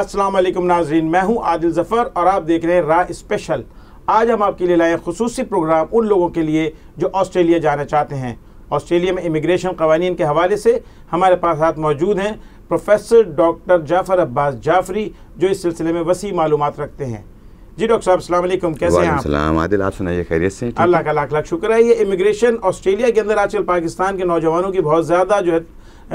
अस्सलाम वालेकुम नाजरीन मैं हूं आदिल ज़फ़र और आप देख रहे हैं रा स्पेशल आज हम आपके लिए लाए खसूस प्रोग्राम उन लोगों के लिए जो ऑस्ट्रेलिया जाना चाहते हैं ऑस्ट्रेलिया में इमिग्रेशन कवानीन के हवाले से हमारे पास हाथ मौजूद हैं प्रोफेसर डॉक्टर जाफ़र अब्बास जाफरी जो इस सिलसिले में वसी मालूम रखते हैं जी डॉक्टर साहब अस्सलाम कैसे हैं आप आदिल आप सुनाइए खैरियत से अल्लाह का लाख लाख शुक्र है ये इमिग्रेशन ऑस्ट्रेलिया के अंदर आजकल पाकिस्तान के नौजवानों की बहुत ज़्यादा जो है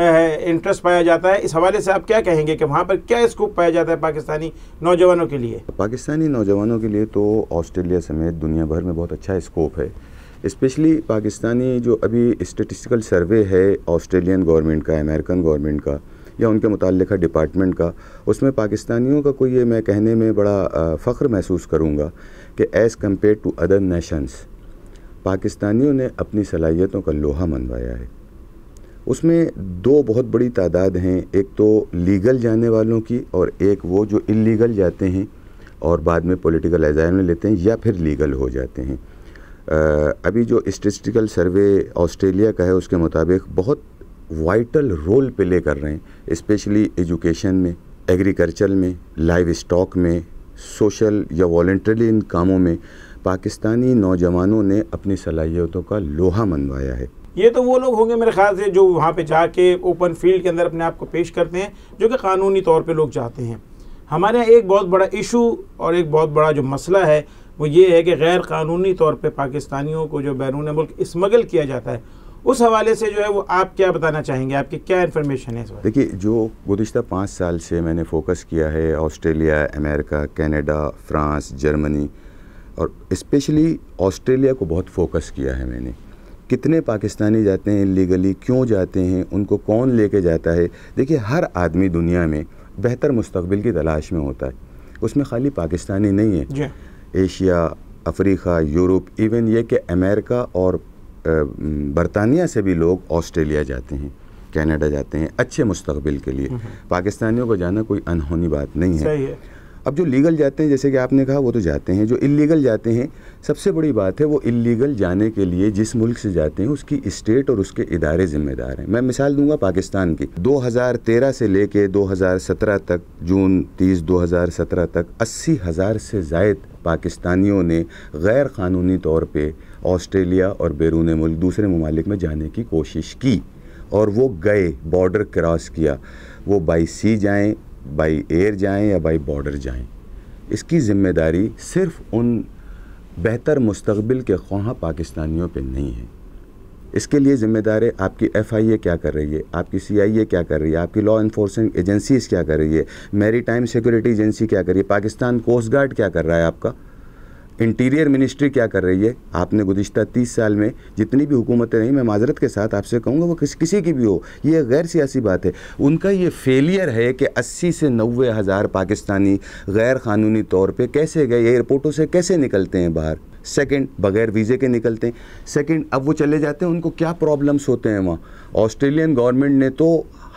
इंटरेस्ट पाया जाता है इस हवाले से आप क्या कहेंगे कि वहाँ पर क्या स्कोप पाया जाता है पाकिस्तानी नौजवानों के लिए पाकिस्तानी नौजवानों के लिए तो ऑस्ट्रेलिया समेत दुनिया भर में बहुत अच्छा स्कोप है इस्पेशली पाकिस्तानी जो अभी स्टेटिस्टिकल सर्वे है ऑस्ट्रेलियन गवर्नमेंट का अमेरिकन गवर्नमेंट का या उनके मुतल डिपार्टमेंट का उसमें पाकिस्तानियों का कोई ये मैं कहने में बड़ा फ़ख्र महसूस करूँगा कि as compare to other nations पाकिस्तानियों ने अपनी सलाहियतों का लोहा मनवाया है उसमें दो बहुत बड़ी तादाद हैं एक तो लीगल जाने वालों की और एक वो जो इलीगल जाते हैं और बाद में पॉलिटिकल एजाइन में लेते हैं या फिर लीगल हो जाते हैं अभी जो स्टेटिस्टिकल सर्वे ऑस्ट्रेलिया का है उसके मुताबिक बहुत वाइटल रोल प्ले कर रहे हैं इस्पेशली एजुकेशन में एग्रीकल्चर में लाइव स्टॉक में सोशल या वॉल्ट्रली इन कामों में पाकिस्तानी नौजवानों ने अपनी सलाहियतों का लोहा मनवाया है ये तो वो लोग होंगे मेरे ख्याल से जो वहाँ पर जाके ओपन फील्ड के अंदर अपने आप को पेश करते हैं जो कि कानूनी तौर पर लोग जाते हैं हमारे यहाँ एक बहुत बड़ा इशू और एक बहुत बड़ा जो मसला है वो ये है कि गैर कानूनी तौर पे पाकिस्तानियों को जो बैरून मुल्क स्मगल किया जाता है उस हवाले से जो है वो आप क्या बताना चाहेंगे आपकी क्या इन्फॉर्मेशन है देखिए जो गुज्त पाँच साल से मैंने फोकस किया है Australia America Canada France Germany और इस्पेशली ऑस्ट्रेलिया को बहुत फोकस किया है मैंने कितने पाकिस्तानी जाते हैं लीगली क्यों जाते हैं उनको कौन लेके जाता है देखिए हर आदमी दुनिया में बेहतर मुस्तबिल की तलाश में होता है उसमें खाली पाकिस्तानी नहीं है एशिया अफ्रीका यूरोप इवन ये कि अमेरिका और बरतानिया से भी लोग ऑस्ट्रेलिया जाते हैं कनाडा जाते हैं अच्छे मुस्तबिल के लिए हम्म। पाकिस्तानियों को जाना कोई अनहोनी बात नहीं है, सही है। अब जो लीगल जाते हैं जैसे कि आपने कहा वो तो जाते हैं जो इलीगल जाते हैं सबसे बड़ी बात है वो इलीगल जाने के लिए जिस मुल्क से जाते हैं उसकी स्टेट और उसके इदारे ज़िम्मेदार हैं मैं मिसाल दूंगा पाकिस्तान की 2013 से लेके 2017 तक जून 30 2017 तक अस्सी हज़ार से जायद पाकिस्तानियों ने गैर क़ानूनी तौर पर ऑस्ट्रेलिया और बैरून मुल्क दूसरे ममालिक में जाने की कोशिश की और वो गए बॉर्डर क्रॉस किया वो बाई सी जाएँ बाई एयर जाएं या बाई बॉर्डर जाएं इसकी ज़िम्मेदारी सिर्फ उन बेहतर मुस्तबिल के ख्वाह पाकिस्तानियों पे नहीं है इसके लिए ज़िम्मेदार है आपकी एफ़ आई ए क्या कर रही है आपकी सी आई ए क्या कर रही है आपकी लॉ इन्फोर्समेंट एजेंसीज़ क्या कर रही है मेरी टाइम सिक्योरिटी एजेंसी क्या कर रही है पाकिस्तान कोस्ट गार्ड क्या कर रहा है आपका इंटीरियर मिनिस्ट्री क्या कर रही है आपने गुज्त तीस साल में जितनी भी हुकूमतें रही मैं माजरत के साथ आपसे कहूँगा वो किस, किसी की भी हो ये गैर सियासी बात है उनका ये फेलियर है कि अस्सी से नबे हज़ार पाकिस्तानी गैर कानूनी तौर पर कैसे गए एयरपोर्टों से कैसे निकलते हैं बाहर सेकेंड बगैर वीज़े के निकलते हैं सेकेंड अब वो चले जाते हैं उनको क्या प्रॉब्लम्स होते हैं वहाँ ऑस्ट्रेलियन गवर्नमेंट ने तो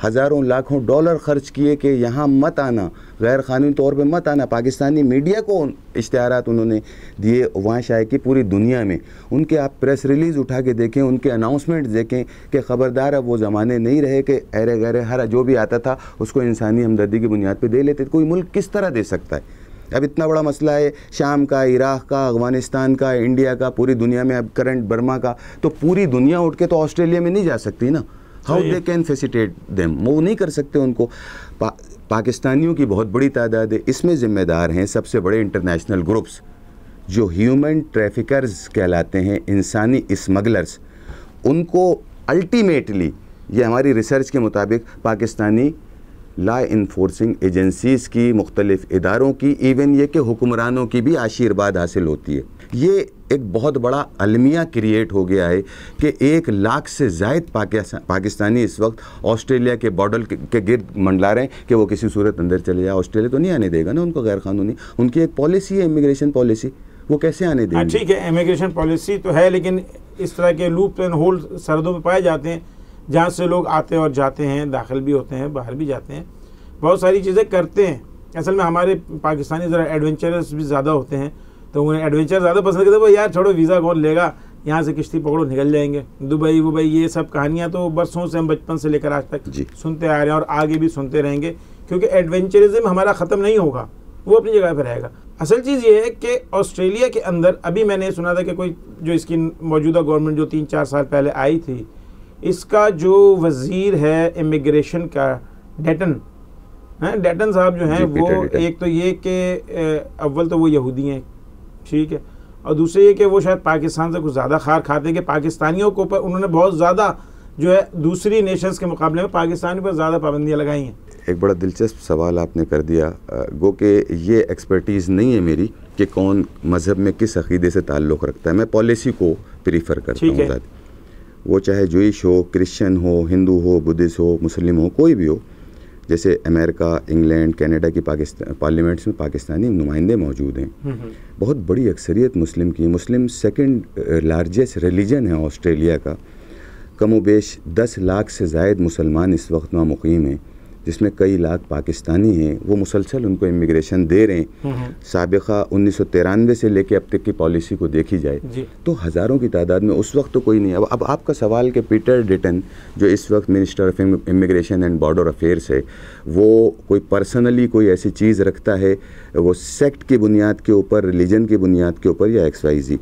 हज़ारों लाखों डॉलर खर्च किए कि यहाँ मत आना गैर कानूनी तौर पे मत आना पाकिस्तानी मीडिया को इश्तहार उन्होंने दिए वहाँ शायद कि पूरी दुनिया में उनके आप प्रेस रिलीज़ उठा के देखें उनके अनाउंसमेंट देखें कि ख़बरदार अब वो ज़माने नहीं रहे कि अरे गैर हरा जो भी आता था उसको इंसानी हमदर्दी की बुनियाद पर दे लेते कोई मुल्क किस तरह दे सकता है अब इतना बड़ा मसला है शाम का इराक़ का अफगानिस्तान का इंडिया का पूरी दुनिया में अब करंट बर्मा का तो पूरी दुनिया उठ के तो ऑस्ट्रेलिया में नहीं जा सकती ना how they can facilitate them वो नहीं कर सकते उनको पा, पाकिस्तानियों की बहुत बड़ी तादाद है इसमें ज़िम्मेदार हैं सबसे बड़े इंटरनेशनल ग्रुप्स जो ह्यूमन ट्रैफिकर्स कहलाते हैं इंसानी स्मगलर्स उनको अल्टीमेटली ये हमारी रिसर्च के मुताबिक पाकिस्तानी ला इन्फोर्सिंग एजेंसीज़ की मुख्तलिफ़ इदारों की इवन ये कि हुक्मरानों की भी आशीर्वाद हासिल होती है ये एक बहुत बड़ा अलमिया क्रिएट हो गया है कि एक लाख से जायद पाकिस्तानी इस वक्त ऑस्ट्रेलिया के बॉर्डर के गिर्द मंडला रहे हैं कि वो किसी सूरत अंदर चले जाए ऑस्ट्रेलिया तो नहीं आने देगा ना उनको गैर कानूनी उनकी एक पॉलिसी है इमिग्रेशन पॉलिसी वो कैसे आने हाँ, देगा ठीक है इमिग्रेशन पॉलिसी तो है लेकिन इस तरह के लूप एंड होल्ड सरहदों में पाए जाते हैं जहाँ से लोग आते और जाते हैं दाखिल भी होते हैं बाहर भी जाते हैं बहुत सारी चीज़ें करते हैं असल में हमारे पाकिस्तानी ज़रा एडवेंचरस भी ज़्यादा होते हैं तो उन्हें एडवेंचर ज़्यादा पसंद करते वो यार छोड़ो वीज़ा कौन लेगा यहाँ से किश्ती पकड़ो निकल जाएंगे दुबई वुबई ये सब कहानियाँ तो बरसों से हम बचपन से लेकर आज तक सुनते आ रहे हैं और आगे भी सुनते रहेंगे क्योंकि एडवेंचरिज्म हमारा ख़त्म नहीं होगा वो अपनी जगह पर रहेगा असल चीज़ ये है कि ऑस्ट्रेलिया के अंदर अभी मैंने सुना था कि कोई जो इसकी मौजूदा गवर्नमेंट जो तीन चार साल पहले आई थी इसका जो वज़ीर है इमिग्रेशन का डेटन हैं डेटन साहब जो हैं वो एक तो ये कि अव्वल तो वो यहूदी हैं ठीक है और दूसरे ये कि वो शायद पाकिस्तान से कुछ ज़्यादा खार खाते हैं कि पाकिस्तानियों को पर उन्होंने बहुत ज़्यादा जो है दूसरी नेशंस के मुकाबले में पाकिस्तान पर ज़्यादा पाबंदियाँ लगाई हैं एक बड़ा दिलचस्प सवाल आपने कर दिया गो कि ये एक्सपर्टीज़ नहीं है मेरी कि कौन मज़हब में किस अकीदे से ताल्लुक़ रखता है मैं पॉलिसी को प्रीफर करता हूँ वो चाहे जुइश हो क्रिश्चियन हो हिंदू हो बुद्धिस्ट हो मुस्लिम हो कोई भी हो जैसे अमेरिका इंग्लैंड कनाडा की पाकिस्तान पार्लियामेंट्स में पाकिस्तानी नुमाइंदे मौजूद हैं हम्म, हम्म। बहुत बड़ी अक्सरियत मुस्लिम की मुस्लिम सेकंड लार्जेस्ट रिलीजन है ऑस्ट्रेलिया का कम बेश दस लाख से जायद मुसलमान इस वक्त वहाँ मुकीम हैं जिसमें कई लाख पाकिस्तानी हैं वो मुसलसल उनको इमिग्रेशन दे रहे हैं हम्म, हम्म। सबका उन्नीस सौ तिरानवे से लेके अब तक की पॉलिसी को देखी जाए तो हज़ारों की तादाद में उस वक्त तो कोई नहीं अब अब आपका सवाल कि पीटर डिटन जो इस वक्त minister of immigration and border affairs है वो कोई पर्सनली कोई ऐसी चीज़ रखता है वो सेक्ट की बुनियाद के ऊपर रिलीजन की बुनियाद के ऊपर या एक्सवाइजी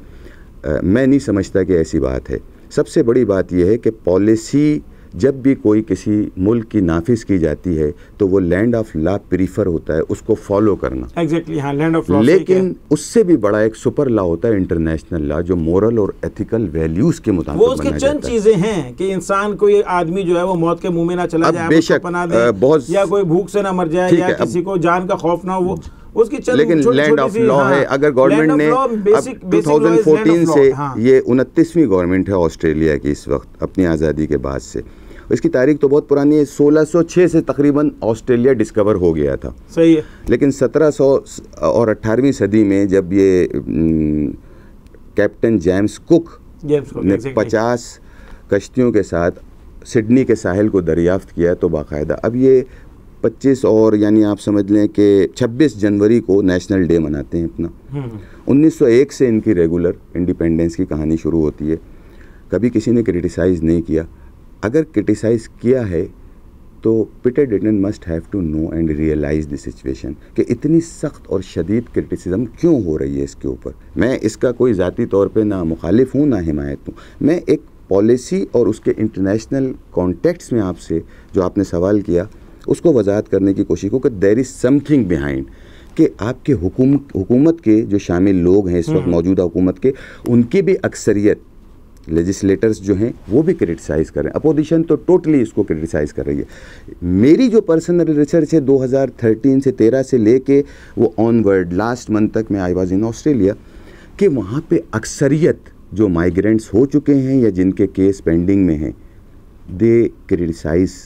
मैं नहीं समझता कि ऐसी बात है सबसे बड़ी बात यह है कि पॉलिसी जब भी कोई किसी मुल्क की नाफिज की जाती है तो वो लैंड ऑफ लॉ प्रीफर होता है उसको फॉलो करना एग्जैक्टली exactly, हाँ, लैंड ऑफ लॉ लेकिन उससे भी बड़ा एक सुपर लॉ होता है इंटरनेशनल लॉ जो मोरल और एथिकल वैल्यूज के मुताबिक वो उसकी चंद चीजें हैं कि इंसान को ये आदमी जो है वो मौत के मुंह में ना चला जाए बेशक बना दे बहुत या कोई भूख से ना मर जाए या किसी को जान का खौफ ना हो उसकी लेकिन लैंड ऑफ लॉ है हाँ। अगर गवर्नमेंट ने अब 2014 से हाँ। ये उनतीसवीं गवर्नमेंट है ऑस्ट्रेलिया की इस वक्त अपनी आज़ादी के बाद से इसकी तारीख तो बहुत पुरानी है 1606 से तकरीबन ऑस्ट्रेलिया डिस्कवर हो गया था सही है लेकिन 1700 और 18वीं सदी में जब ये कैप्टन जेम्स कुक ने पचास कश्तियों के साथ सिडनी के साहिल को दरियाफ्त किया तो बाकायदा अब ये 25 और यानी आप समझ लें कि 26 जनवरी को नेशनल डे मनाते हैं अपना 1901 हम्म। से इनकी रेगुलर इंडिपेंडेंस की कहानी शुरू होती है कभी किसी ने क्रिटिसाइज़ नहीं किया अगर क्रिटिसाइज किया है तो Peter Dutton must have to know and realise the situation कि इतनी सख्त और शदीद क्रिटिसिज्म क्यों हो रही है इसके ऊपर मैं इसका कोई ज़ाती तौर पे ना मुखालिफ हूँ ना हिमायत हूँ मैं एक पॉलिसी और उसके इंटरनेशनल कॉन्टेक्ट्स में आपसे जो आपने सवाल किया उसको वजाहत करने की कोशिश को कि देर इज़ समथिंग बिहाइंड कि आपके हुकूमत के जो शामिल लोग हैं इस वक्त हम्म। मौजूदा हुकूमत के उनकी भी अक्सरियत लेजिस्लेटर्स जो हैं वो भी क्रिटिसाइज़ कर रहे हैं अपोजिशन तो टोटली इसको क्रिटिसाइज़ कर रही है मेरी जो पर्सनल रिसर्च है 2013 से 13 से लेके वो ऑनवर्ड लास्ट मंथ तक मैं आई वाज इन ऑस्ट्रेलिया कि वहाँ पे अक्सरियत जो माइग्रेंट्स हो चुके हैं या जिनके केस पेंडिंग में हैं दे क्रिटिसाइज़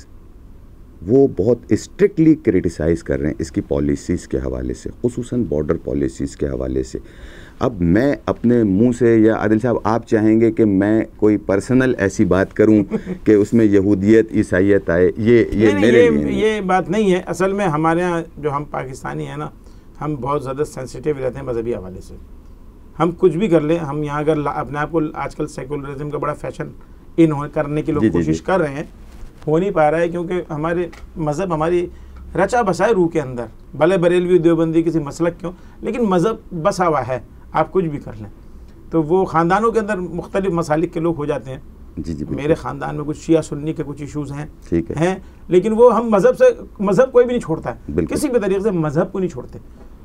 वो बहुत स्ट्रिक्टली क्रिटिसाइज़ कर रहे हैं इसकी पॉलिसीज़ के हवाले से खसूस बॉर्डर पॉलिसीज़ के हवाले से अब मैं अपने मुंह से या आदिल साहब आप चाहेंगे कि मैं कोई पर्सनल ऐसी बात करूं कि उसमें यहूदियत ईसाइत आए ये ये ये, मेरे ये, ये बात नहीं है असल में हमारे यहाँ जो हम पाकिस्तानी हैं ना हम बहुत ज़्यादा सेंसिटिव रहते हैं मजहबी हवाले से हम कुछ भी कर लें हम यहाँ अगर अपने आप को आजकल सेकुलरिज्म का बड़ा फैशन इन करने की लोग कोशिश कर रहे हैं हो नहीं पा रहा है क्योंकि हमारे मज़हब हमारी रचा बसा है रूह के अंदर भले बरेलवी देवबंदी किसी मसलक क्यों लेकिन मज़हब बसा हुआ है आप कुछ भी कर लें तो वो ख़ानदानों के अंदर मुख्तलि मसालिक के लोग हो जाते हैं जी जी मेरे ख़ानदान में कुछ शिया सुन्नी के कुछ इशूज़ हैं ठीक है हैं लेकिन वो हम मज़हब से मज़हब कोई भी नहीं छोड़ता है किसी भी तरीके से मज़हब को नहीं छोड़ते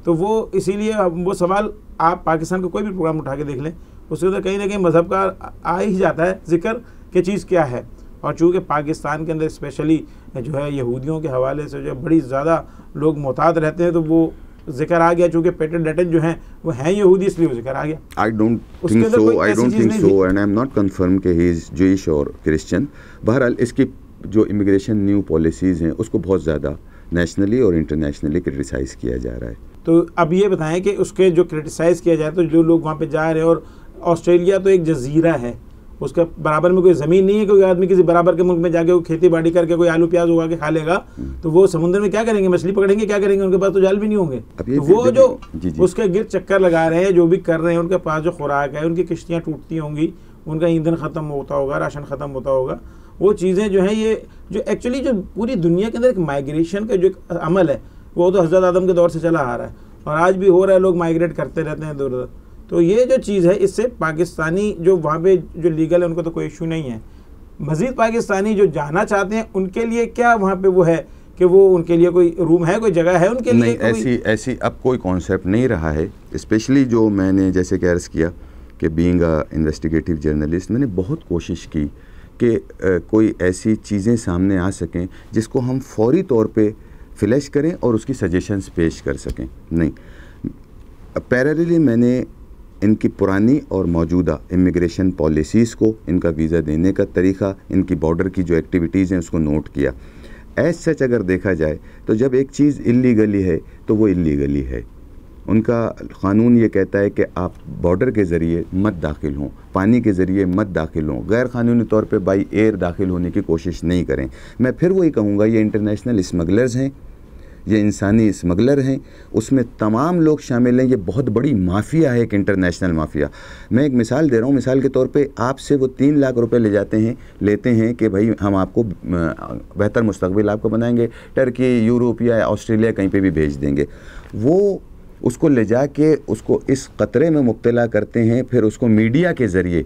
तो वो इसीलिए वो सवाल आप पाकिस्तान का को कोई भी प्रोग्राम उठा के देख लें उसके अंदर कहीं ना कहीं मज़हब का आ ही जाता है जिक्र कि चीज़ क्या है और चूँकि पाकिस्तान के अंदर स्पेशली जो है यहूदियों के हवाले से जो है बड़ी ज़्यादा लोग मोहतात रहते हैं तो वो जिक्र आ गया चूँकि पेटेंट एटेंट जो हैं वो हैं यहूदी इसलिए वो जिक्र आ गया I don't think so I don't think so and I am not confirm के ही इज़ जूश और क्रिश्चियन बहरहाल इसकी जो इमिग्रेशन न्यू पॉलिसीज़ हैं उसको बहुत ज़्यादा नेशनली और इंटरनेशनली क्रिटिसाइज़ किया जा रहा है तो अब ये बताएं कि उसके जो क्रिटिसाइज़ किया जाए तो जो लोग वहाँ पर जा रहे हैं और ऑस्ट्रेलिया तो एक जजीरा है उसके बराबर में कोई ज़मीन नहीं है कोई आदमी किसी बराबर के मुल्क में जाके वो खेती बाड़ी करके कोई आलू प्याज उगा के खा लेगा तो वो समुद्र में क्या करेंगे मछली पकड़ेंगे क्या करेंगे उनके पास तो जाल भी नहीं होंगे तो वो जो जी जी। उसके गिर चक्कर लगा रहे हैं जो भी कर रहे हैं उनके पास जो खुराक है उनकी किश्तियाँ टूटती होंगी उनका ईंधन ख़त्म होता होगा राशन ख़त्म होता होगा वो चीज़ें जो हैं ये जो एक्चुअली जो पूरी दुनिया के अंदर एक माइग्रेशन का जो एक अमल है वो तो हजरत आदम के दौर से चला आ रहा है और आज भी हो रहा है लोग माइग्रेट करते रहते हैं दूर दूर तो ये जो चीज़ है इससे पाकिस्तानी जो वहाँ पे जो लीगल है उनको तो कोई इशू नहीं है मज़ीद पाकिस्तानी जो जाना चाहते हैं उनके लिए क्या वहाँ पे वो है कि वो उनके लिए कोई रूम है कोई जगह है उनके नहीं, लिए नहीं ऐसी ऐसी अब कोई कॉन्सेप्ट नहीं रहा है स्पेशली जो मैंने जैसे कि अर्ज़ किया कि बींग इन्वेस्टिगेटिव जर्नलिस्ट मैंने बहुत कोशिश की कि कोई ऐसी चीज़ें सामने आ सकें जिसको हम फौरी तौर पर फ्लैश करें और उसकी सजेशंस पेश कर सकें नहीं पैरली मैंने इनकी पुरानी और मौजूदा इमिग्रेशन पॉलिसीज़ को इनका वीज़ा देने का तरीका इनकी बॉर्डर की जो एक्टिविटीज़ हैं उसको नोट किया एज सच अगर देखा जाए तो जब एक चीज़ इलीगली है तो वो इलीगली है उनका क़ानून ये कहता है कि आप बॉर्डर के ज़रिए मत दाखिल हों पानी के ज़रिए मत दाखिल हों गैर कानूनी तौर पे बाई एयर दाखिल होने की कोशिश नहीं करें मैं फिर वही कहूँगा ये इंटरनेशनल स्मगलर्स हैं ये इंसानी स्मगलर हैं उसमें तमाम लोग शामिल हैं ये बहुत बड़ी माफिया है एक इंटरनेशनल माफिया मैं एक मिसाल दे रहा हूँ मिसाल के तौर पे आपसे वो तीन लाख रुपए ले जाते हैं लेते हैं कि भाई हम आपको बेहतर मुस्तबिल आपको बनाएंगे टर्की यूरोप या ऑस्ट्रेलिया कहीं पर भी भेज देंगे वो उसको ले जा के उसको इस ख़तरे में मुबला करते हैं फिर उसको मीडिया के ज़रिए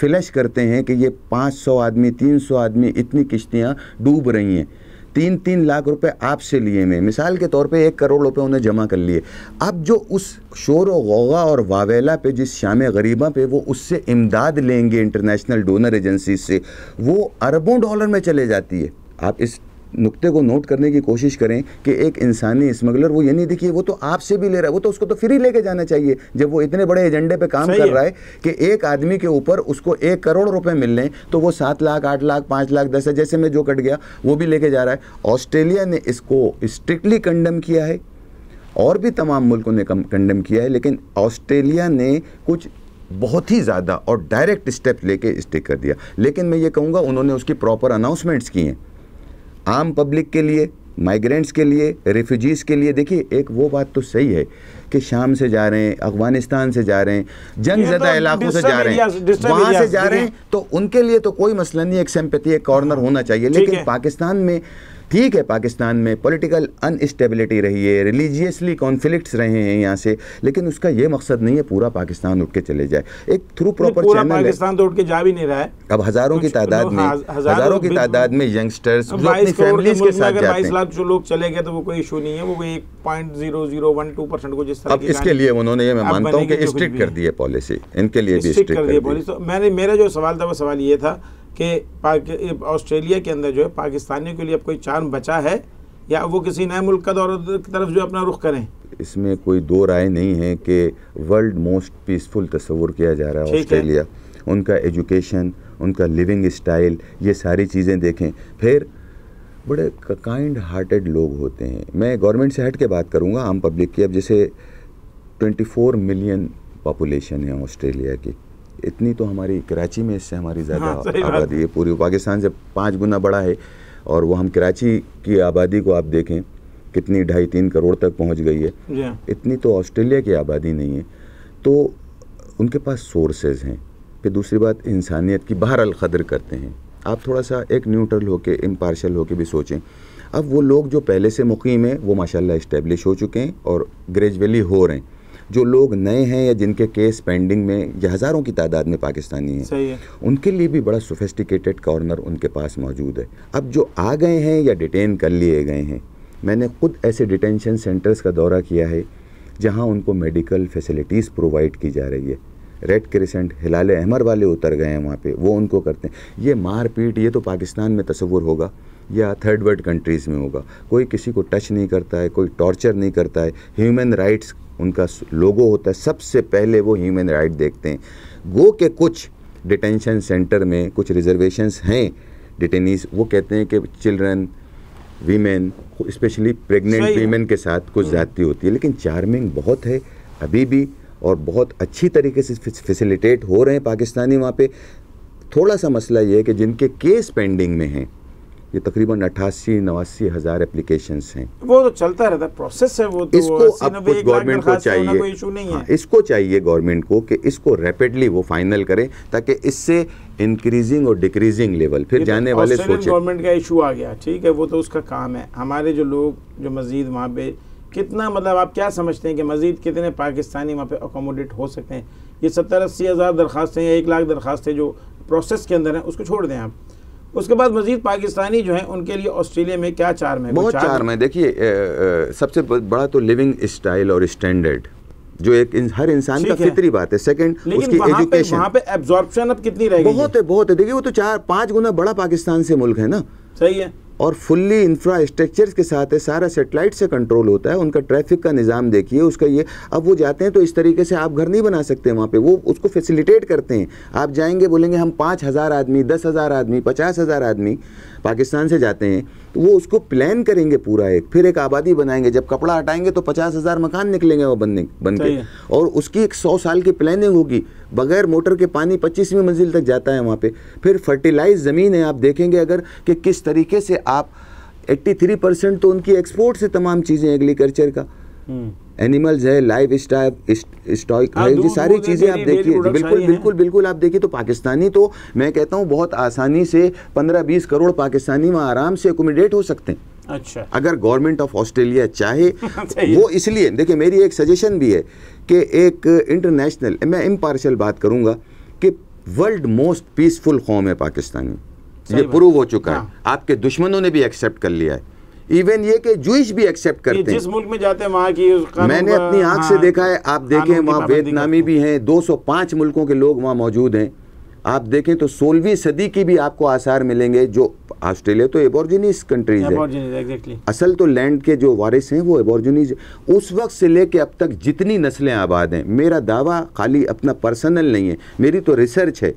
फ्लैश करते हैं कि ये 500 आदमी 300 आदमी इतनी किश्तियाँ डूब रही हैं तीन तीन लाख रुपए आपसे लिए में मिसाल के तौर पे एक करोड़ रुपए उन्हें जमा कर लिए अब जो उस शोर वोगा और वावेला पे जिस शाम गरीबा पे वो उससे इमदाद लेंगे इंटरनेशनल डोनर एजेंसी से वो अरबों डॉलर में चले जाती है आप इस नुक्ते को नोट करने की कोशिश करें कि एक इंसानी स्मगलर वो ये नहीं देखिए वो तो आपसे भी ले रहा है वो तो उसको तो फ्री लेके जाना चाहिए जब वो इतने बड़े एजेंडे पे काम कर रहा है कि एक आदमी के ऊपर उसको एक करोड़ रुपए मिल रहे तो वो सात लाख आठ लाख पाँच लाख दस है जैसे में जो कट गया वो भी लेके जा रहा है ऑस्ट्रेलिया ने इसको स्ट्रिक्टली कंडम किया है और भी तमाम मुल्कों ने कंडम किया है लेकिन ऑस्ट्रेलिया ने कुछ बहुत ही ज़्यादा और डायरेक्ट स्टेप लेके स्टिक कर दिया लेकिन मैं ये कहूँगा उन्होंने उसकी प्रॉपर अनाउंसमेंट्स की हैं आम पब्लिक के लिए माइग्रेंट्स के लिए रेफ्यूजीज़ के लिए देखिए एक वो बात तो सही है कि शाम से जा रहे हैं अफगानिस्तान से जा रहे हैं जंग ज़्यादा तो इलाकों से जा रहे हैं वहाँ से जा रहे हैं तो उनके लिए तो कोई मसला नहीं एक सेम्पति एक कॉर्नर हाँ। होना चाहिए लेकिन पाकिस्तान में ठीक है पाकिस्तान में पॉलिटिकल अनस्टेबिलिटी रही है रिलीजियसली कॉन्फ्लिक्ट्स रहे हैं यहाँ से लेकिन उसका ये मकसद नहीं है पूरा पाकिस्तान उठ के चले जाए एक थ्रू प्रॉपर चैनल पाकिस्तान तो उठ के जा भी नहीं रहा है अब हज़ारों की तादाद में हज़ारों की तादाद में यंगस्टर्स जो अपनी फैमिलीज के साथ जाते हैं लाख जो लोग चले गए तो वो कोई इशू नहीं है वो एक point zero zero one two percent को जिस तरह अब इसके लिए उन्होंने ये मैं मानता हूँ कि स्ट्रिक्ट तो कर दी है पॉलिसी इनके लिए भी स्ट्रिक्ट कर दी है पॉलिसी मैंने मेरा जो सवाल था वो सवाल ये था कि ऑस्ट्रेलिया के अंदर जो है पाकिस्तानियों के लिए अब कोई चांद बचा है या वो किसी नए मुल्क का दौर की तरफ जो अपना रुख करें इसमें कोई दो राय नहीं है कि वर्ल्ड मोस्ट पीसफुल तस्वूर किया जा रहा है ऑस्ट्रेलिया उनका एजुकेशन उनका लिविंग स्टाइल ये सारी चीज़ें देखें फिर बड़े काइंड हार्टेड लोग होते हैं मैं गवर्नमेंट से हट के बात करूँगा आम पब्लिक की अब जैसे 24 मिलियन पॉपुलेशन है ऑस्ट्रेलिया की इतनी तो हमारी कराची में इससे हमारी हाँ, ज़्यादा हाँ, आबादी है पूरी पाकिस्तान से पाँच गुना बड़ा है और वो हम कराची की आबादी को आप देखें कितनी ढाई तीन करोड़ तक पहुंच गई है हाँ। इतनी तो ऑस्ट्रेलिया की आबादी नहीं है तो उनके पास सोर्सेज हैं फिर दूसरी बात इंसानियत की बाहर कदर करते हैं आप थोड़ा सा एक न्यूट्रल होके इम्पार्शल होके भी सोचें अब वो लोग जो पहले से मुकीम हैं वो माशाल्लाह इस्टेब्लिश हो चुके हैं और ग्रेजुअली हो रहे हैं जो लोग नए हैं या जिनके केस पेंडिंग में या हज़ारों की तादाद में पाकिस्तानी हैं है। उनके लिए भी बड़ा सोफेस्टिकेटेड कॉर्नर उनके पास मौजूद है अब जो आ गए हैं या डिटेन कर लिए गए हैं मैंने खुद ऐसे डिटेंशन सेंटर्स का दौरा किया है जहाँ उनको मेडिकल फैसिलिटीज़ प्रोवाइड की जा रही है रेड क्रिसेंट हिलाल अहमर वाले उतर गए हैं वहाँ पे वो उनको करते हैं ये मारपीट ये तो पाकिस्तान में तस्वुर होगा या थर्ड वर्ल्ड कंट्रीज़ में होगा कोई किसी को टच नहीं करता है कोई टॉर्चर नहीं करता है ह्यूमन राइट्स उनका लोगो होता है सबसे पहले वो ह्यूमन राइट देखते हैं गो के कुछ डिटेंशन सेंटर में कुछ रिजर्वेशंस हैं डिटेनिस वो कहते हैं कि children women specially pregnant women के साथ कुछ हम्म। ज़्यादती होती है लेकिन चार्मिंग बहुत है अभी भी और बहुत अच्छी तरीके से फैसिलिटेट हो रहे हैं पाकिस्तानी वहाँ पे थोड़ा सा मसला ये है कि जिनके केस पेंडिंग में हैं ये तकरीबन अट्ठासी नवासी हज़ार एप्लीकेशन हैं वो तो चलता रहता है प्रोसेस है वो तो इसको अब कुछ गवर्नमेंट को चाहिए नहीं हाँ, इसको चाहिए गवर्नमेंट को कि इसको रैपिडली वो फाइनल करें ताकि इससे इंक्रीजिंग और डिक्रीजिंग लेवल फिर तो जाने तो वाले सोचें गवर्नमेंट का इशू आ गया ठीक है वो तो उसका काम है हमारे जो लोग जो मजीद वहाँ पे कितना मतलब आप क्या समझते हैं कि मज़ीद कितने पाकिस्तानी वहाँ पे अकोमोडेट हो सकते हैं ये सत्तर अस्सी हज़ार दरख्वास्तें या एक लाख दरख्वास्तें जो प्रोसेस के अंदर हैं उसको छोड़ दें आप उसके बाद मजीद पाकिस्तानी जो हैं उनके लिए ऑस्ट्रेलिया में क्या चार में बहुत चार, में देखिए सबसे बड़ा तो लिविंग स्टाइल और स्टैंडर्ड जो एक इन, हर इंसान का फितरी बात है सेकंड उसकी एजुकेशन पे अब कितनी रहेगी बहुत है बहुत है देखिए वो तो चार पांच गुना बड़ा पाकिस्तान से मुल्क है ना सही है और फुल्ली इंफ्रास्ट्रक्चर के साथ है सारा सेटेलाइट से कंट्रोल होता है उनका ट्रैफिक का निज़ाम देखिए उसका ये अब वो जाते हैं तो इस तरीके से आप घर नहीं बना सकते वहाँ पे वो उसको फैसिलिटेट करते हैं आप जाएंगे बोलेंगे हम पाँच हज़ार आदमी दस हज़ार आदमी पचास हज़ार आदमी पाकिस्तान से जाते हैं तो वो उसको प्लान करेंगे पूरा एक फिर एक आबादी बनाएंगे जब कपड़ा हटाएंगे तो पचास हज़ार मकान निकलेंगे वो बनने बन के और उसकी एक सौ साल की प्लानिंग होगी बगैर मोटर के पानी पच्चीसवीं मंजिल तक जाता है वहाँ पे फिर फर्टिलाइज ज़मीन है आप देखेंगे अगर कि किस तरीके से आप 83 परसेंट तो उनकी एक्सपोर्ट से तमाम चीज़ें एग्रीकल्चर का एनिमल्स हम्म। है लाइफ हाँ, स्टॉक है ये सारी चीज़ें आप देखिए बिल्कुल बिल्कुल बिल्कुल आप देखिए तो पाकिस्तानी तो मैं कहता हूँ बहुत आसानी से पंद्रह बीस करोड़ पाकिस्तानी वहाँ आराम से एकोमिडेट हो सकते हैं अच्छा अगर गवर्नमेंट ऑफ ऑस्ट्रेलिया चाहे वो इसलिए देखिए मेरी एक सजेशन भी है कि एक इंटरनेशनल मैं इम्पार्शल बात करूँगा कि वर्ल्ड मोस्ट पीसफुल कौम है पाकिस्तानी ये प्रूव हो चुका है हाँ। आपके दुश्मनों ने भी एक्सेप्ट कर लिया है इवन ये कि जुइश भी एक्सेप्ट करते हैं जिस मुल्क में जाते हैं वहाँ की मैंने अपनी आंख हाँ, से देखा है आप देखें वहाँ वियतनामी भी हैं 205 मुल्कों के लोग वहाँ मौजूद हैं आप देखें तो सोलहवीं सदी की भी आपको आसार मिलेंगे जो ऑस्ट्रेलिया तो एबोरजिनीस कंट्रीज है असल तो लैंड के जो वारिस हैं वो एबोरजिनीज उस वक्त से लेके अब तक जितनी नस्लें आबाद हैं मेरा दावा खाली अपना पर्सनल नहीं है मेरी तो रिसर्च है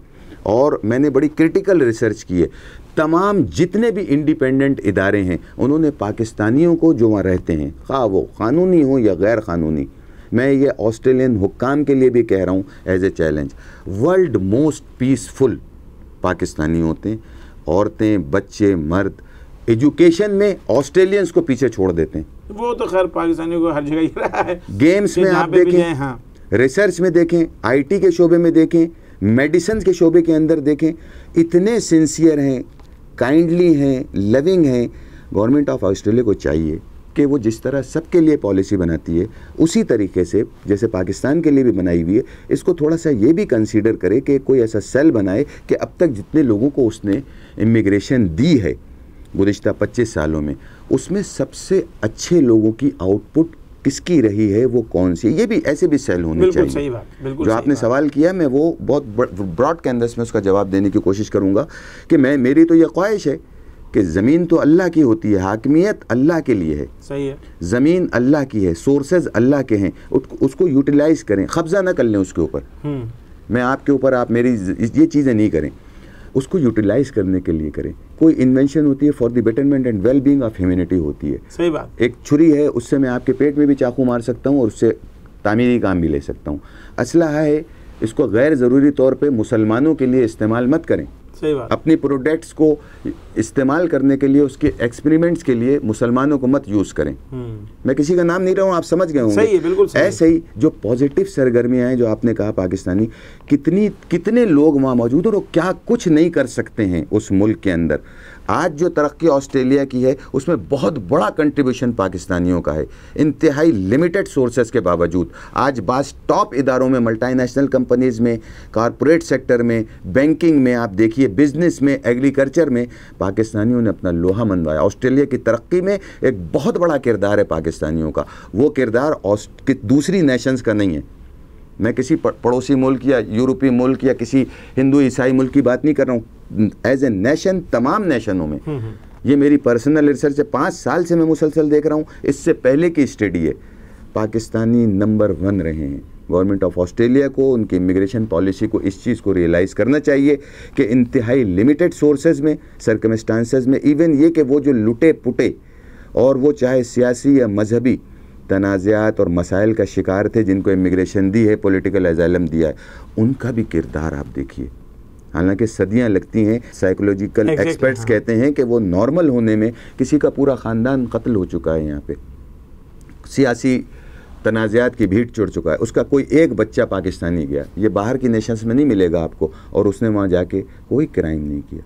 और मैंने बड़ी क्रिटिकल रिसर्च की है तमाम जितने भी इंडिपेंडेंट इदारे हैं उन्होंने पाकिस्तानियों को जो वहाँ रहते हैं खा वो क़ानूनी हो या गैर क़ानूनी मैं ये ऑस्ट्रेलियन हुकाम के लिए भी कह रहा हूँ as a challenge world most peaceful Pakistani होते हैं औरतें बच्चे मर्द एजुकेशन में ऑस्ट्रेलियंस को पीछे छोड़ देते हैं वो तो खैर पाकिस्तानियों को हर जगह ही रहा है गेम्स में आप देखें हाँ। रिसर्च में देखें आईटी के शोबे में देखें मेडिसिन के शोबे के अंदर देखें इतने सिंसियर हैं काइंडली हैं लविंग हैं गवर्नमेंट ऑफ ऑस्ट्रेलिया को चाहिए कि वो जिस तरह सबके लिए पॉलिसी बनाती है उसी तरीके से जैसे पाकिस्तान के लिए भी बनाई हुई है इसको थोड़ा सा ये भी कंसीडर करे कि कोई ऐसा सेल बनाए कि अब तक जितने लोगों को उसने इमिग्रेशन दी है गुज्त 25 सालों में उसमें सबसे अच्छे लोगों की आउटपुट किसकी रही है वो कौन सी ये भी ऐसे भी सेल होने चाहिए सही बात, जो सही आपने बात। सवाल किया मैं वो बहुत ब्रॉड कैनवस में उसका जवाब देने की कोशिश करूँगा कि मैं मेरी तो ये ख्वाहिश है कि ज़मीन तो अल्लाह की होती है हाकमियत अल्लाह के लिए है सही है ज़मीन अल्लाह की है सोर्सेज अल्लाह के हैं उसको यूटिलाइज करें कब्ज़ा ना कर लें उसके ऊपर हम्म। मैं आपके ऊपर आप मेरी ये चीज़ें नहीं करें उसको यूटिलाइज करने के लिए करें कोई इन्वेंशन होती है for the betterment and well being of humanity होती है सही बात एक छुरी है उससे मैं आपके पेट में भी चाकू मार सकता हूँ और उससे तामीरी काम भी ले सकता हूँ असलाह है इसको गैर ज़रूरी तौर पे मुसलमानों के लिए इस्तेमाल मत करें सही बात अपनी प्रोडक्ट्स को इस्तेमाल करने के लिए उसके एक्सपेरिमेंट्स के लिए मुसलमानों को मत यूज़ करें हम्म। मैं किसी का नाम नहीं रहा हूँ आप समझ गए होंगे सही है बिल्कुल सही ऐसे ही जो पॉजिटिव सरगर्मियाँ हैं जो आपने कहा पाकिस्तानी कितनी कितने लोग वहाँ मौजूद हैं और क्या कुछ नहीं कर सकते हैं उस मुल्क के अंदर आज जो तरक्की ऑस्ट्रेलिया की है उसमें बहुत बड़ा कंट्रीब्यूशन पाकिस्तानियों का है इंतहाई लिमिटेड सोर्सेज के बावजूद आज बास टॉप इदारों में मल्टीनेशनल कंपनीज़ में कॉरपोरेट सेक्टर में बैंकिंग में आप देखिए ये बिजनेस में एग्रीकल्चर में पाकिस्तानियों ने अपना लोहा मनवाया ऑस्ट्रेलिया की तरक्की में एक बहुत बड़ा किरदार है पाकिस्तानियों का वो किरदार दूसरी नेशंस का नहीं है मैं किसी पड़ोसी मुल्क या यूरोपीय मुल्क या किसी हिंदू ईसाई मुल्क की बात नहीं कर रहा हूँ एज ए नेशन तमाम नेशनों में हम्म, हम्म। ये मेरी पर्सनल रिसर्च है पाँच साल से मैं मुसलसल देख रहा हूँ इससे पहले की स्टडी है पाकिस्तानी नंबर वन रहे हैं गवर्नमेंट ऑफ ऑस्ट्रेलिया को उनकी इमिग्रेशन पॉलिसी को इस चीज़ को रियलाइज़ करना चाहिए कि इंतहाई लिमिटेड सोर्सेज में सरकमस्टांसिस में इवन ये कि वो जो लुटे पुटे और वो चाहे सियासी या मजहबी तनाज़ात और मसाइल का शिकार थे जिनको इमिग्रेशन दी है पोलिटिकल एजालम दिया है उनका भी किरदार आप देखिए हालांकि सदियां लगती हैं साइकोलॉजिकल एक्सपर्ट्स हाँ। कहते हैं कि वो नॉर्मल होने में किसी का पूरा ख़ानदान कत्ल हो चुका है यहाँ पे सियासी तनाज़ात की भीड़ चुड़ चुका है उसका कोई एक बच्चा पाकिस्तानी गया ये बाहर की नेशंस में नहीं मिलेगा आपको और उसने वहाँ जाके कोई क्राइम नहीं किया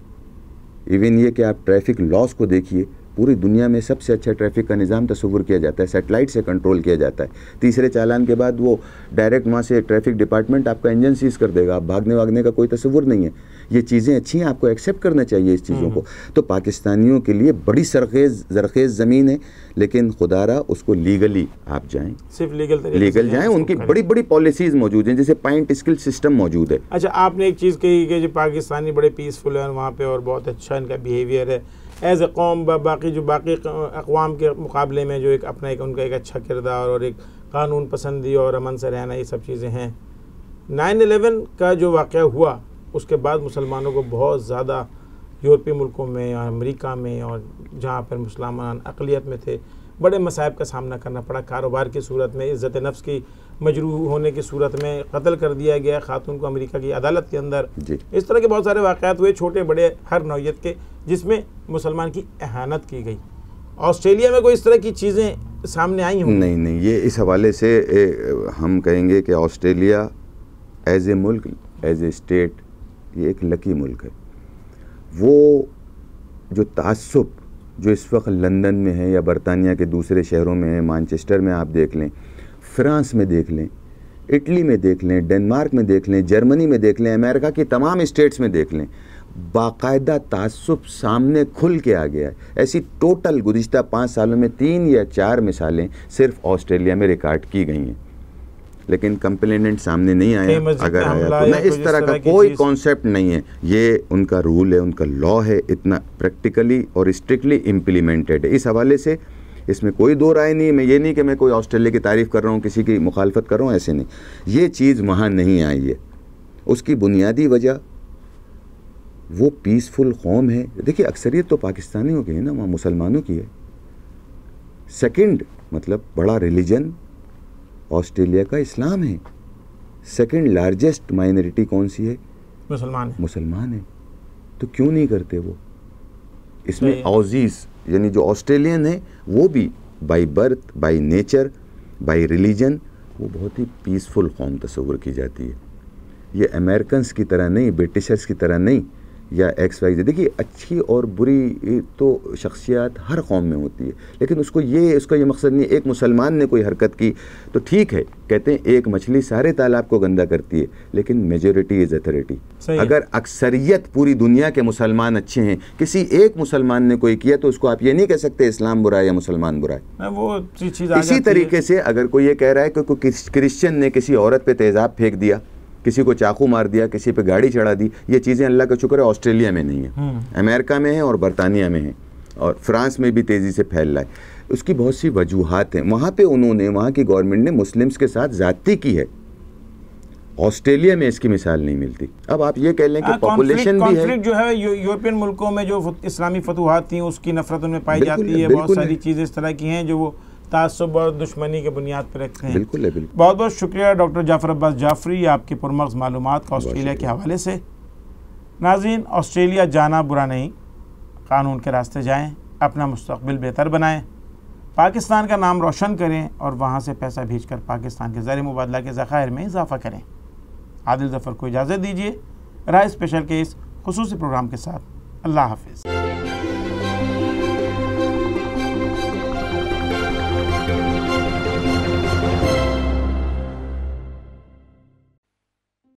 इवन ये कि आप ट्रैफिक लॉस को देखिए पूरी दुनिया में सबसे अच्छा ट्रैफिक का निज़ाम तस्वुर किया जाता है सेटेलाइट से कंट्रोल किया जाता है तीसरे चालान के बाद वो डायरेक्ट वहाँ से ट्रैफिक डिपार्टमेंट आपका इंजन सीज कर देगा आप भागने वागने का कोई तस्वुर नहीं है ये चीज़ें अच्छी हैं आपको एक्सेप्ट करना चाहिए इस चीज़ों को हम्म। तो पाकिस्तानियों के लिए बड़ी सरखेज जरखेज़ ज़मीन है लेकिन खुदा उसको लीगली आप जाएँ सिर्फ लीगल लीगल जाएँ उनकी बड़ी बड़ी पॉलिसीज़ मौजूद हैं जैसे पॉइंट स्किल सिस्टम मौजूद है अच्छा आपने एक चीज़ कही कि जो पाकिस्तानी बड़े पीसफुल हैं वहाँ पर और बहुत अच्छा इनका बिहेवियर है एज़ ए कौम बाकी जो बाकी अकवाम के मुकाबले में जो एक अपना एक उनका एक अच्छा किरदार और एक कानून पसंदी और अमन से रहना ये सब चीज़ें हैं नाइन एलेवन का जो वाक़ हुआ उसके बाद मुसलमानों को बहुत ज़्यादा यूरोपीय मुल्कों में और अमरीका में और जहाँ पर मुसलमान अकलीत में थे बड़े मसायब का सामना करना पड़ा कारोबार की सूरत में इज़्ज़त नफ्स की मजरू होने की सूरत में कत्ल कर दिया गया खातून को अमेरिका की अदालत के अंदर इस तरह के बहुत सारे वाक़ात हुए छोटे बड़े हर नौीयत के जिसमें मुसलमान की अहानत की गई ऑस्ट्रेलिया में कोई इस तरह की चीज़ें सामने आई हूँ नहीं नहीं ये इस हवाले से ए, हम कहेंगे कि ऑस्ट्रेलिया एज ए मुल्क एज ए स्टेट ये एक लकी मुल्क है वो जो तसब जो इस वक्त लंदन में है या बरतानिया के दूसरे शहरों में है मानचेस्टर में आप देख लें फ्रांस में देख लें इटली में देख लें डेनमार्क में देख लें जर्मनी में देख लें अमेरिका की तमाम स्टेट्स में देख लें बाकायदा तसब सामने खुल के आ गया है ऐसी टोटल गुज्त पाँच सालों में तीन या चार मिसालें सिर्फ ऑस्ट्रेलिया में रिकॉर्ड की गई हैं लेकिन कंप्लेनेंट सामने नहीं आया अगर आया तो ना इस तरह का कोई कॉन्सेप्ट नहीं है ये उनका रूल है उनका लॉ है इतना प्रैक्टिकली और स्ट्रिक्टली इम्प्लीमेंटेड है इस हवाले से इसमें कोई दो राय नहीं मैं ये नहीं कि मैं कोई ऑस्ट्रेलिया की तारीफ़ कर रहा हूँ किसी की मुखालफत कर रहा हूँ ऐसे नहीं ये चीज़ वहाँ नहीं आई है उसकी बुनियादी वजह वो पीसफुल कौम है देखिए अक्सरियत तो पाकिस्तानियों की है ना वहाँ मुसलमानों की है सेकंड मतलब बड़ा रिलीजन ऑस्ट्रेलिया का इस्लाम है सेकंड लार्जेस्ट माइनॉरिटी कौन सी है मुसलमान है मुसलमान है तो क्यों नहीं करते वो इसमें औजीज़ यानी जो ऑस्ट्रेलियन है वो भी by birth by nature by religion वो बहुत ही पीसफुल कौम तस्वुर की जाती है ये अमेरिकन्स की तरह नहीं ब्रिटिशर्स की तरह नहीं या एक्स वाई जेड देखिए अच्छी और बुरी तो शख्सियत हर कौम में होती है लेकिन उसको ये उसका ये मकसद नहीं एक मुसलमान ने कोई हरकत की तो ठीक है कहते हैं एक मछली सारे तालाब को गंदा करती है लेकिन मेजोरिटी इज़ अथॉरिटी अगर अक्सरियत पूरी दुनिया के मुसलमान अच्छे हैं किसी एक मुसलमान ने कोई किया तो उसको आप ये नहीं कह सकते इस्लाम बुरा है या मुसलमान बुरा है वो चीज़ इसी तरीके से अगर कोई ये कह रहा है कि क्रिश्चियन ने किसी औरत पर तेज़ाब फेंक दिया किसी को चाकू मार दिया किसी पे गाड़ी चढ़ा दी ये चीज़ें अल्लाह का शुक्र है ऑस्ट्रेलिया में नहीं है हम्म। अमेरिका में है और बरतानिया में है और फ्रांस में भी तेज़ी से फैल रहा है उसकी बहुत सी वजूहत हैं वहाँ पे उन्होंने वहाँ की गवर्नमेंट ने मुस्लिम्स के साथ ज़्यादती की है ऑस्ट्रेलिया में इसकी मिसाल नहीं मिलती अब आप ये कह लें कि पॉपुलेशन हाँ, भी है जो है यू, यूरोपियन मुल्कों में जो इस्लामी फतूहत थी उसकी नफरत उनमें पाई जाती है बहुत सारी चीज़ें इस तरह की हैं जो वो तसब और दुश्मनी के बुनियाद पर रखते हैं बिल्कुल है बिल्कुल बहुत बहुत शुक्रिया डॉक्टर जाफर अब्बास जाफरी आपके पुरमर्ज मालूम का ऑस्ट्रेलिया के हवाले से नाजीन ऑस्ट्रेलिया जाना बुरा नहीं कानून के रास्ते जाएँ अपना मुस्तबिल बेहतर बनाएँ पाकिस्तान का नाम रोशन करें और वहाँ से पैसा भेज कर पाकिस्तान के ज़र मुबादला के ज़ायर में इजाफ़ा करें आदिल जफ़र को इजाज़त दीजिए राय स्पेशल के इस खसूस प्रोग्राम के साथ अल्लाह हाफिज़